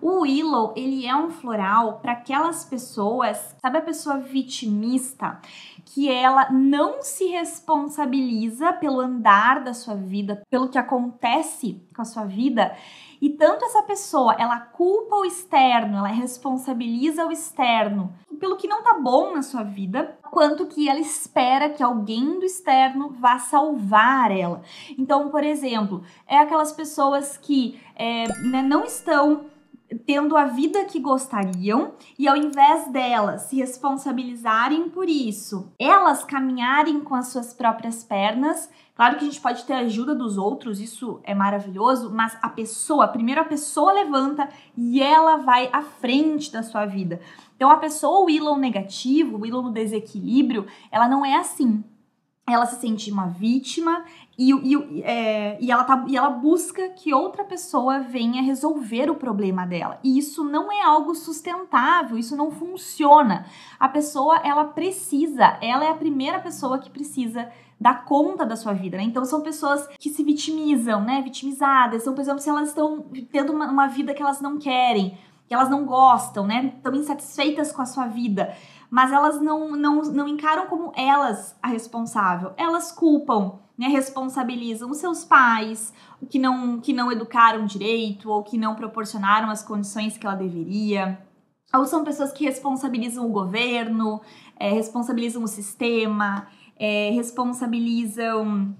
O willow, ele é um floral para aquelas pessoas, sabe a pessoa vitimista, que ela não se responsabiliza pelo andar da sua vida, pelo que acontece com a sua vida, e tanto essa pessoa, ela culpa o externo, ela responsabiliza o externo pelo que não tá bom na sua vida, quanto que ela espera que alguém do externo vá salvar ela. Então, por exemplo, é aquelas pessoas que é, né, não estão tendo a vida que gostariam e ao invés delas se responsabilizarem por isso, elas caminharem com as suas próprias pernas. Claro que a gente pode ter a ajuda dos outros, isso é maravilhoso, mas a pessoa, primeiro a pessoa levanta e ela vai à frente da sua vida. Então a pessoa, o Elon negativo, o Elon do desequilíbrio, ela não é assim ela se sente uma vítima e, e, é, e, ela tá, e ela busca que outra pessoa venha resolver o problema dela. E isso não é algo sustentável, isso não funciona. A pessoa, ela precisa, ela é a primeira pessoa que precisa dar conta da sua vida, né? Então são pessoas que se vitimizam, né? Vitimizadas, são pessoas que elas estão tendo uma, uma vida que elas não querem, que elas não gostam, né? Estão insatisfeitas com a sua vida, mas elas não, não, não encaram como elas a responsável. Elas culpam, né? Responsabilizam os seus pais, que não, que não educaram direito ou que não proporcionaram as condições que ela deveria. Ou são pessoas que responsabilizam o governo, é, responsabilizam o sistema, é, responsabilizam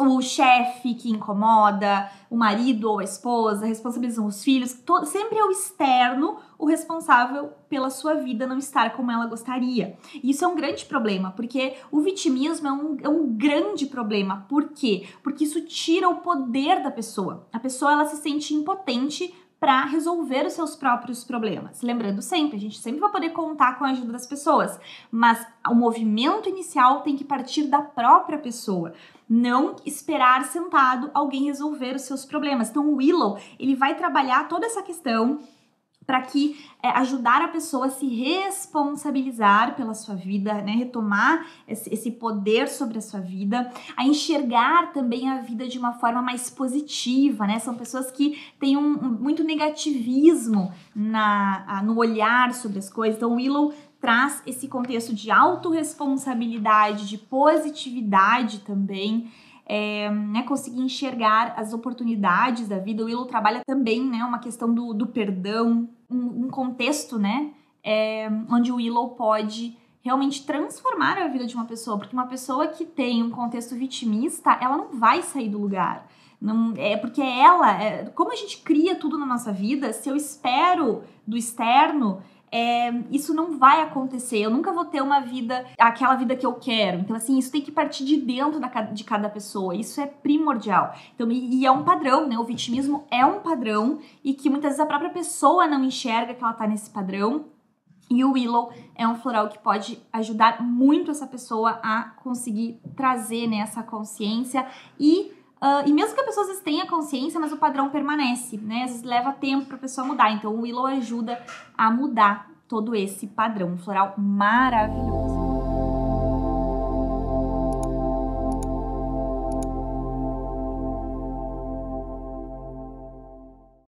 o chefe que incomoda, o marido ou a esposa, responsabilizam os filhos, sempre é o externo o responsável pela sua vida não estar como ela gostaria. isso é um grande problema, porque o vitimismo é um, é um grande problema. Por quê? Porque isso tira o poder da pessoa. A pessoa ela se sente impotente para resolver os seus próprios problemas. Lembrando sempre, a gente sempre vai poder contar com a ajuda das pessoas, mas o movimento inicial tem que partir da própria pessoa não esperar sentado alguém resolver os seus problemas. Então, o Willow, ele vai trabalhar toda essa questão para que é, ajudar a pessoa a se responsabilizar pela sua vida, né? retomar esse poder sobre a sua vida, a enxergar também a vida de uma forma mais positiva, né? São pessoas que têm um, um muito negativismo na, a, no olhar sobre as coisas. Então, Willow traz esse contexto de autorresponsabilidade, de positividade também é, né, conseguir enxergar as oportunidades da vida. O Willow trabalha também né, uma questão do, do perdão, um, um contexto né, é, onde o Willow pode realmente transformar a vida de uma pessoa, porque uma pessoa que tem um contexto vitimista, ela não vai sair do lugar. Não, é porque ela, é, como a gente cria tudo na nossa vida, se eu espero do externo é, isso não vai acontecer. Eu nunca vou ter uma vida, aquela vida que eu quero. Então, assim, isso tem que partir de dentro da, de cada pessoa. Isso é primordial. Então, e, e é um padrão, né? O vitimismo é um padrão e que muitas vezes a própria pessoa não enxerga que ela tá nesse padrão. E o Willow é um floral que pode ajudar muito essa pessoa a conseguir trazer né, essa consciência e Uh, e mesmo que a pessoa às vezes tenha consciência, mas o padrão permanece, né? Às vezes leva tempo para a pessoa mudar. Então o Willow ajuda a mudar todo esse padrão. Um floral maravilhoso.